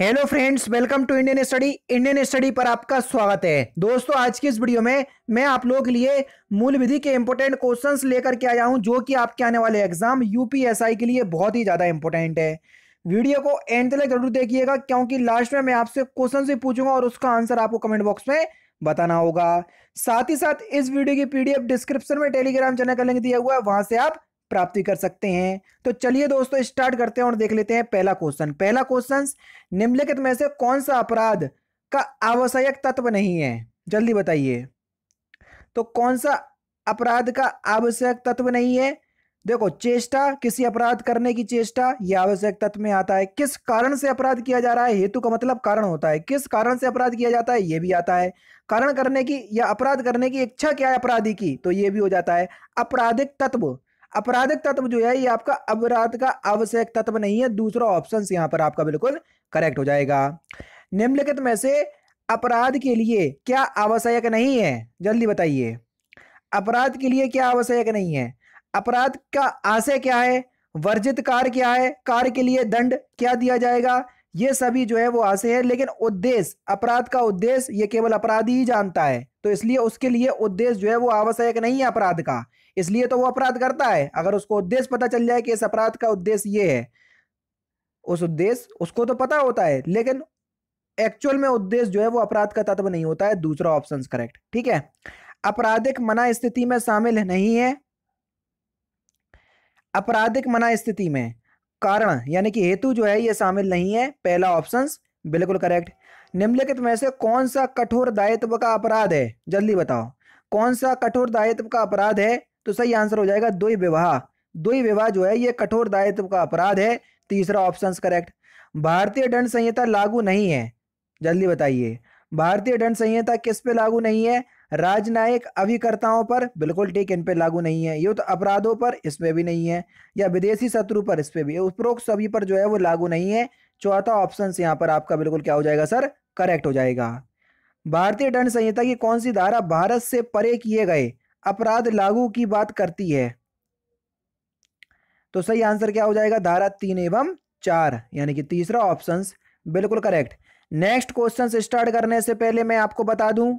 hello friends welcome to Indian study Indian study पर आपका स्वागत है दोस्तों आज की इस वीडियो में मैं आप लोगों के लिए मूल विधि के इम्पोर्टेंट क्वेश्चंस लेकर के आया हूं जो कि आपके आने वाले एग्जाम यूपीएसआई के लिए बहुत ही ज्यादा इंपोर्टेंट है वीडियो को एंड तक जरूर देखिएगा क्योंकि लास्ट में मैं आपसे क्वेश्चन भी पूछूंगा और उसका आंसर आपको कमेंट बॉक्स में बताना होगा साथ ही साथ इस वीडियो की पीडीएफ डिस्क्रिप्शन में टेलीग्राम चैनल का लिंक दिया हुआ है वहां से आप प्राप्ति कर सकते हैं तो चलिए दोस्तों स्टार्ट करते हैं और देख लेते हैं पहला क्वेश्चन पहला क्वेश्चन निम्नलिखित में से कौन सा अपराध का आवश्यक तत्व नहीं है जल्दी बताइए तो कौन सा अपराध का आवश्यक तत्व नहीं है देखो चेष्टा किसी अपराध करने की चेष्टा यह आवश्यक तत्व में आता है किस कारण से अपराध किया जा रहा है हेतु का मतलब कारण होता है किस कारण से अपराध किया जाता है यह भी आता है कारण करने की या अपराध करने की इच्छा क्या है अपराधी की तो यह भी हो जाता है अपराधिक तत्व अपराधिक तत्व जो है ये आपका अपराध का आवश्यक तत्व नहीं है दूसरा ऑप्शन यहां पर आपका बिल्कुल करेक्ट हो जाएगा निम्नलिखित में से अपराध के लिए क्या आवश्यक नहीं है जल्दी बताइए अपराध के लिए क्या आवश्यक नहीं है अपराध का आशय क्या है वर्जित कार्य क्या है कार्य के लिए दंड क्या दिया जाएगा ये सभी जो है वो आशय है लेकिन उद्देश्य अपराध का उद्देश्य ये केवल अपराधी ही जानता है तो इसलिए उसके लिए उद्देश्य जो है वो आवश्यक नहीं है अपराध का इसलिए तो वो अपराध करता है अगर उसको उद्देश्य पता चल जाए कि इस अपराध का उद्देश्य ये है उस उद्देश्य उसको तो पता होता है लेकिन एक्चुअल में उद्देश्य जो है वो अपराध का तत्व नहीं होता है दूसरा ऑप्शन करेक्ट ठीक है अपराधिक मना स्थिति में शामिल नहीं है अपराधिक मना स्थिति में कारण यानी कि हेतु जो है ये शामिल नहीं है पहला ऑप्शन बिल्कुल करेक्ट निम्नलिखित में से कौन सा कठोर दायित्व का अपराध है जल्दी बताओ कौन सा कठोर दायित्व का अपराध है तो सही आंसर हो जाएगा दो विवाह दो विवाह जो है ये कठोर दायित्व का अपराध है तीसरा ऑप्शन करेक्ट भारतीय दंड संहिता लागू नहीं है जल्दी बताइए भारतीय दंड संहिता किस पे लागू नहीं है राजनयिक अभिकर्ताओं पर बिल्कुल ठीक इन पे लागू नहीं है युद्ध अपराधों पर इस पे भी नहीं है या विदेशी शत्रु पर इस पे भी उपरोक्त सभी पर जो है वो लागू नहीं है चौथा ऑप्शन यहाँ पर आपका बिल्कुल क्या हो जाएगा सर करेक्ट हो जाएगा भारतीय दंड संहिता की कौन सी धारा भारत से परे किए गए अपराध लागू की बात करती है तो सही आंसर क्या हो जाएगा धारा तीन एवं चार यानी कि तीसरा ऑप्शन बिल्कुल करेक्ट नेक्स्ट क्वेश्चन स्टार्ट करने से पहले मैं आपको बता दूं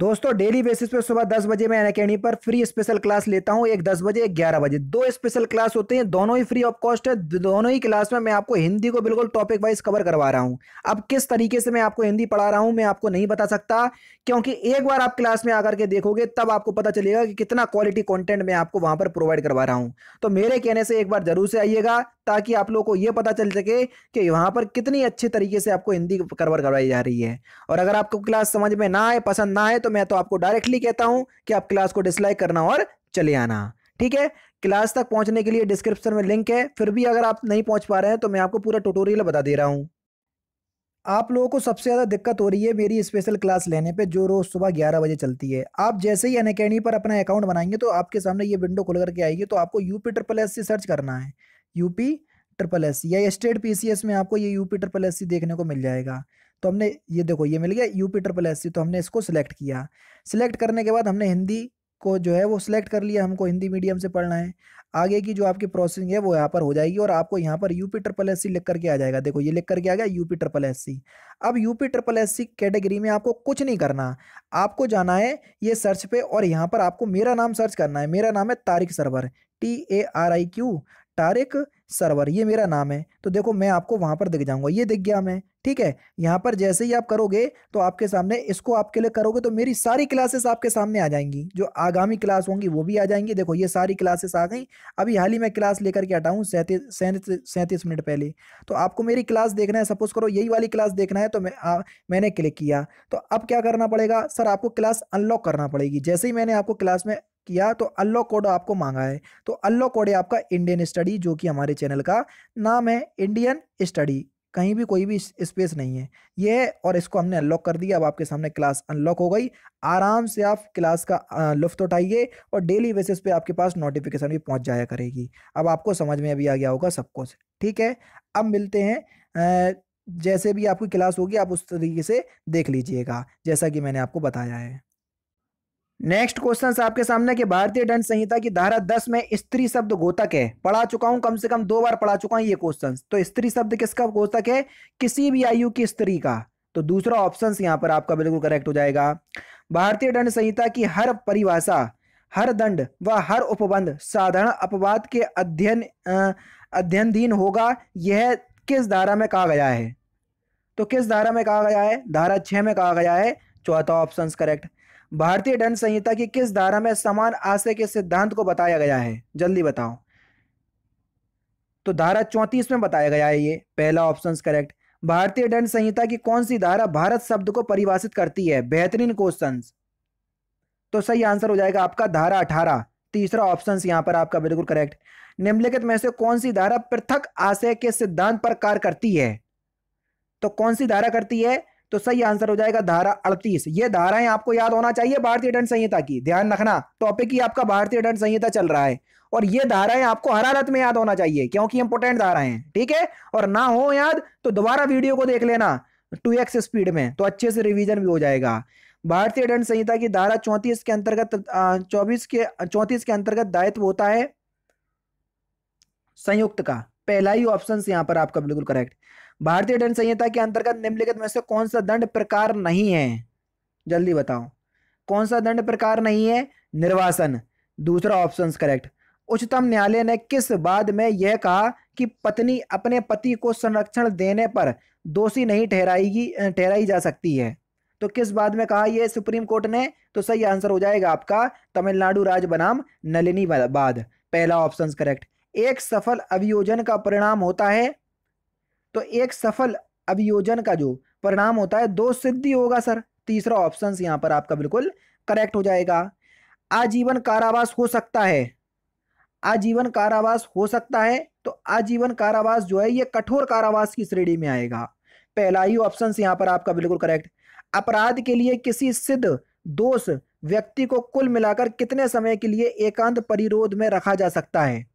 दोस्तों डेली बेसिस पे सुबह दस बजे मैं अकेडमी पर फ्री स्पेशल क्लास लेता हूँ एक दस बजे एक ग्यारह बजे दो स्पेशल क्लास होते हैं दोनों ही फ्री ऑफ कॉस्ट है दोनों ही क्लास में मैं आपको हिंदी को बिल्कुल टॉपिक वाइज कवर करवा रहा हूँ अब किस तरीके से मैं आपको हिंदी पढ़ा रहा हूँ मैं आपको नहीं बता सकता क्योंकि एक बार आप क्लास में आकर के देखोगे तब आपको पता चलेगा कि कितना क्वालिटी कॉन्टेंट मैं आपको वहाँ पर प्रोवाइड करवा रहा हूँ तो मेरे कहने से एक बार जरूर से आइएगा ताकि आप लोगों को ये पता चल सके कि वहाँ पर कितनी अच्छे तरीके से आपको हिंदी कवर करवाई जा रही है और अगर आपको क्लास समझ में ना आए पसंद ना आए तो मैं तो आपको डायरेक्टली कहता हूँ कि आप क्लास को डिसलाइक करना और चले आना ठीक है क्लास तक पहुँचने के लिए डिस्क्रिप्शन में लिंक है फिर भी अगर आप नहीं पहुँच पा रहे हैं तो मैं आपको पूरा टूटोरियल बता दे रहा हूँ आप लोगों को सबसे ज़्यादा दिक्कत हो रही है मेरी स्पेशल क्लास लेने पे जो रोज़ सुबह 11 बजे चलती है आप जैसे ही अनकेडमी पर अपना अकाउंट बनाएंगे तो आपके सामने ये विंडो खुल करके आएगी तो आपको यूपीटर प्लस से सर्च करना है यूपी ट्रिपल एस या स्टेट पीसीएस में आपको ये यूपी ट्रिपल एस देखने को मिल जाएगा तो हमने ये देखो ये मिल गया यूपी ट्रिपल एस तो हमने इसको सिलेक्ट किया सिलेक्ट करने के बाद हमने हिंदी को जो है वो सिलेक्ट कर लिया हमको हिंदी मीडियम से पढ़ना है आगे की जो आपकी प्रोसेसिंग है वो यहाँ पर हो जाएगी और आपको यहाँ पर यूपी ट्रिपल एस लिख करके आ जाएगा देखो ये लिख करके आ गया यूपी ट्रिपल एस अब यूपी ट्रिपल एस कैटेगरी में आपको कुछ नहीं करना आपको जाना है ये सर्च पे और यहाँ पर आपको मेरा नाम सर्च करना है मेरा नाम है Tariq Sarwar T A R I Q Tariq Sarwar ये मेरा नाम है तो देखो मैं आपको वहाँ पर दिख जाऊँगा ये दिख गया मैं ठीक है यहाँ पर जैसे ही आप करोगे तो आपके सामने इसको आपके लिए करोगे तो मेरी सारी क्लासेस आपके सामने आ जाएंगी जो आगामी क्लास होंगी वो भी आ जाएंगी देखो ये सारी क्लासेस आ गई अभी हाल ही में क्लास लेकर के हटाऊँ सैंतीस सैंतीस सैंतीस मिनट पहले तो आपको मेरी क्लास देखना है सपोज करो यही वाली क्लास देखना है तो मैं आ, मैंने क्लिक किया तो अब क्या करना पड़ेगा सर आपको क्लास अनलॉक करना पड़ेगी जैसे ही मैंने आपको क्लास में किया तो अल्लो कोड आपको मांगा है तो अल्लो कोड है आपका इंडियन स्टडी जो कि हमारे चैनल का नाम है इंडियन स्टडी कहीं भी कोई भी स्पेस नहीं है ये है और इसको हमने अनलॉक कर दिया अब आपके सामने क्लास अनलॉक हो गई आराम से आप क्लास का लुफ्त उठाइए और डेली बेसिस पे आपके पास नोटिफिकेशन भी पहुंच जाया करेगी अब आपको समझ में अभी आ गया होगा सब कुछ ठीक है अब मिलते हैं जैसे भी आपकी क्लास होगी आप उस तरीके से देख लीजिएगा जैसा कि मैंने आपको बताया है नेक्स्ट क्वेश्चन आपके सामने के भारतीय दंड संहिता की धारा 10 में स्त्री शब्द घोतक है पढ़ा चुका हूं कम से कम दो बार पढ़ा चुका हूं ये क्वेश्चन तो स्त्री शब्द किसका घोतक है किसी भी आयु की स्त्री का तो दूसरा ऑप्शन यहां पर आपका बिल्कुल करेक्ट हो जाएगा भारतीय दंड संहिता की हर परिभाषा हर दंड व हर उपबंध साधारण अपवाद के अध्ययन अध्ययनधीन होगा यह किस धारा में कहा गया है तो किस धारा में कहा गया है धारा छह में कहा गया है चौथा ऑप्शन करेक्ट भारतीय दंड संहिता की किस धारा में समान आशय के सिद्धांत को बताया गया है जल्दी बताओ तो धारा चौंतीस में बताया गया है ये पहला ऑप्शन करेक्ट भारतीय दंड संहिता की कौन सी धारा भारत शब्द को परिभाषित करती है बेहतरीन क्वेश्चन तो सही आंसर हो जाएगा आपका धारा अठारह तीसरा ऑप्शन यहां पर आपका बिल्कुल करेक्ट निम्नलिखित में से कौन सी धारा पृथक आशय के सिद्धांत पर कार्य करती है तो कौन सी धारा करती है तो सही आंसर हो जाएगा धारा अड़तीस ये धाराएं आपको याद होना चाहिए भारतीय दंड संहिता की ध्यान रखना टॉपिक ही आपका भारतीय दंड संहिता चल रहा है और ये धाराएं आपको हर हालत में याद होना चाहिए क्योंकि इंपोर्टेंट धाराएं हैं ठीक है और ना हो याद तो दोबारा वीडियो को देख लेना टू एक्स स्पीड में तो अच्छे से रिवीजन भी हो जाएगा भारतीय दंड संहिता की धारा चौंतीस के अंतर्गत चौबीस के चौंतीस के अंतर्गत दायित्व होता है संयुक्त का पहला ही ऑप्शन यहां पर आपका बिल्कुल करेक्ट भारतीय दंड संहिता के अंतर्गत निम्नलिखित में से कौन सा दंड प्रकार नहीं है जल्दी बताओ कौन सा दंड प्रकार नहीं है निर्वासन दूसरा ऑप्शन करेक्ट उच्चतम न्यायालय ने किस बाद में यह कहा कि पत्नी अपने पति को संरक्षण देने पर दोषी नहीं ठहराएगी ठहराई जा सकती है तो किस बाद में कहा यह सुप्रीम कोर्ट ने तो सही आंसर हो जाएगा आपका तमिलनाडु राज्य बनाम नलिनी बाद पहला ऑप्शन करेक्ट एक सफल अभियोजन का परिणाम होता है तो एक सफल अभियोजन का जो परिणाम होता है दो सिद्धि होगा सर तीसरा ऑप्शन यहां पर आपका बिल्कुल करेक्ट हो जाएगा आजीवन कारावास हो सकता है आजीवन कारावास हो सकता है तो आजीवन कारावास जो है ये कठोर कारावास की श्रेणी में आएगा पहला ही ऑप्शन यहां पर आपका बिल्कुल करेक्ट अपराध के लिए किसी सिद्ध दोष व्यक्ति को कुल मिलाकर कितने समय के लिए एकांत परिरोध में रखा जा सकता है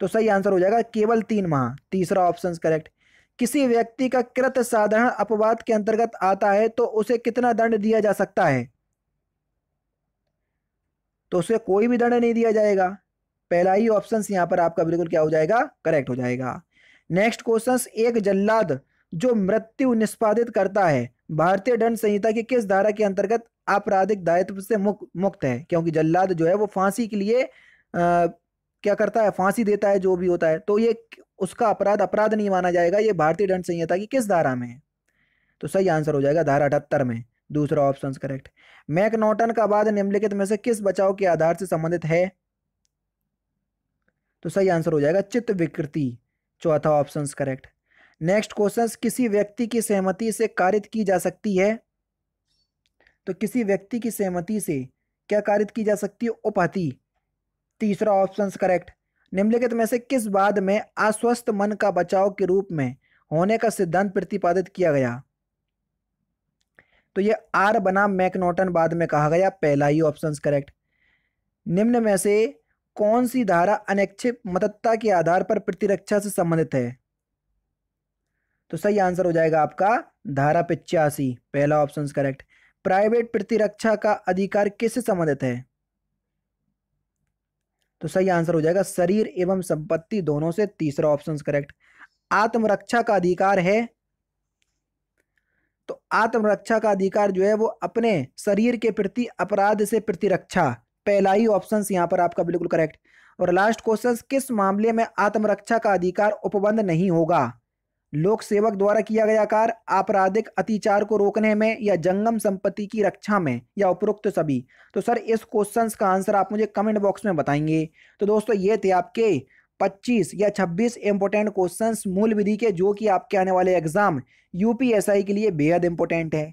तो सही आंसर हो जाएगा केवल तीन माह तीसरा ऑप्शन करेक्ट किसी व्यक्ति का कृत साधारण अपवाद के अंतर्गत आता है तो उसे कितना दंड दिया जा सकता है तो उसे कोई भी दंड नहीं दिया जाएगा पहला ही ऑप्शन यहां पर आपका बिल्कुल क्या हो जाएगा करेक्ट हो जाएगा नेक्स्ट क्वेश्चन एक जल्लाद जो मृत्यु निष्पादित करता है भारतीय दंड संहिता की किस धारा के अंतर्गत आपराधिक दायित्व से मुक्त मुक्त है क्योंकि जल्लाद जो है वो फांसी के लिए क्या करता है फांसी देता है जो भी होता है तो ये उसका अपराध अपराध नहीं माना जाएगा ये भारतीय दंड संहिता की किस धारा में तो सही आंसर हो जाएगा धारा अठहत्तर में दूसरा ऑप्शन करेक्ट मैक नोटन का वाद निम्नलिखित में से किस बचाव के आधार से संबंधित है तो सही आंसर हो जाएगा चित्त विकृति चौथा ऑप्शन करेक्ट नेक्स्ट क्वेश्चन किसी व्यक्ति की सहमति से कारित की जा सकती है तो किसी व्यक्ति की सहमति से क्या कारित की जा सकती है उपहति तीसरा ऑप्शन करेक्ट निम्नलिखित में से किस बाद में अस्वस्थ मन का बचाव के रूप में होने का सिद्धांत प्रतिपादित किया गया तो ये आर बनाम मैकनोटन बाद में कहा गया पहला ही ऑप्शन करेक्ट निम्न में से कौन सी धारा अनैच्छिक मतत्ता के आधार पर प्रतिरक्षा से संबंधित है तो सही आंसर हो जाएगा आपका धारा पिचासी पहला ऑप्शन करेक्ट प्राइवेट प्रतिरक्षा का अधिकार किससे संबंधित है तो सही आंसर हो जाएगा शरीर एवं संपत्ति दोनों से तीसरा ऑप्शन करेक्ट आत्मरक्षा का अधिकार है तो आत्मरक्षा का अधिकार जो है वो अपने शरीर के प्रति अपराध से प्रतिरक्षा पहला ही ऑप्शन यहां पर आपका बिल्कुल करेक्ट और लास्ट क्वेश्चन किस मामले में आत्मरक्षा का अधिकार उपबंध नहीं होगा लोक सेवक द्वारा किया गया कार्य आपराधिक अतिचार को रोकने में या जंगम संपत्ति की रक्षा में या उपरोक्त तो सभी तो सर इस क्वेश्चन का आंसर आप मुझे कमेंट बॉक्स में बताएंगे तो दोस्तों ये थे आपके 25 या 26 इंपॉर्टेंट क्वेश्चंस मूल विधि के जो कि आपके आने वाले एग्जाम यूपीएसआई के लिए बेहद इंपॉर्टेंट है